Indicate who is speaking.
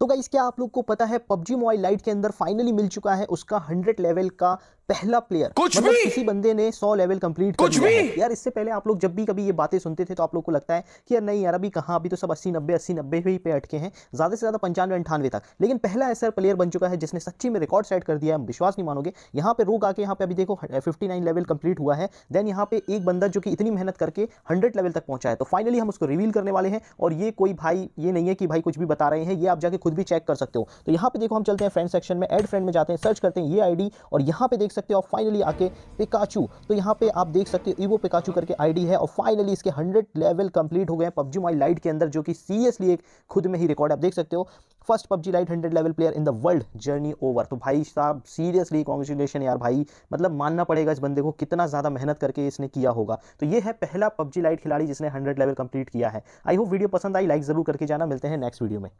Speaker 1: तो गाइस क्या आप लोग को पता है पबजी मोबाइल लाइट के अंदर फाइनली मिल चुका है उसका हंड्रेड लेवल का पहला प्लेयर कुछ मतलब भी किसी बंदे ने 100 लेवल कंप्लीट कर भी है यार इससे पहले आप लोग जब भी कभी ये बातें सुनते थे तो आप लोग को लगता है कि यार नहीं यार अभी कहाँ अभी तो सब 80 नब्बे 80 नब्बे पे ही पे अटके हैं ज़्यादा से ज़्यादा पंचानवे अंठानवे तक लेकिन पहला ऐसा प्लेयर बन चुका है जिसने सच्ची में रिकॉर्ड सेट कर दिया है विश्वास नहीं मानोगे यहाँ पे रोक आके यहाँ पे अभी देखो फिफ्टी लेवल कंप्लीट हुआ है देन यहाँ पे एक बंदा जो कि इतनी मेहनत करके हंड्रेड लेवल तक पहुंचा है तो फाइनली हम उसको रिवील करने वाले हैं और ये कोई भाई ये नहीं है कि भाई कुछ भी बता रहे हैं ये आप जाके खुद खुद भी चेक कर सकते हो तो यहाँ पे देखो हम चलते हैं फ्रेंड सेक्शन में एड फ्रेंड में जाते हैं सर्च करते हैं ये आईडी और यहाँ पे देख सकते हो फाइनली आके पिकाचू तो यहाँ पे आप देख सकते हो ईवो पिकाचू करके आईडी है और फाइनली इसके हंड्रेड लेवल कंप्लीट हो गए पब्जी माई लाइट के अंदर जो कि सीरियसली एक खुद में ही रिकॉर्ड आप देख सकते हो first PUBG lite hundred level player in the world journey over तो भाई साहब सीरियसली कॉन्ग्रेचुलेशन यार भाई मतलब मानना पड़ेगा इस बंदे को कितना ज़्यादा मेहनत करके इसने किया होगा तो ये है पहला पबजी लाइट खिलाड़ी जिसने हंड्रेड लेवल कंप्लीट किया है आई होप वीडियो पसंद आई लाइक ज़रूर करके जाना मिलते हैं नेक्स्ट वीडियो में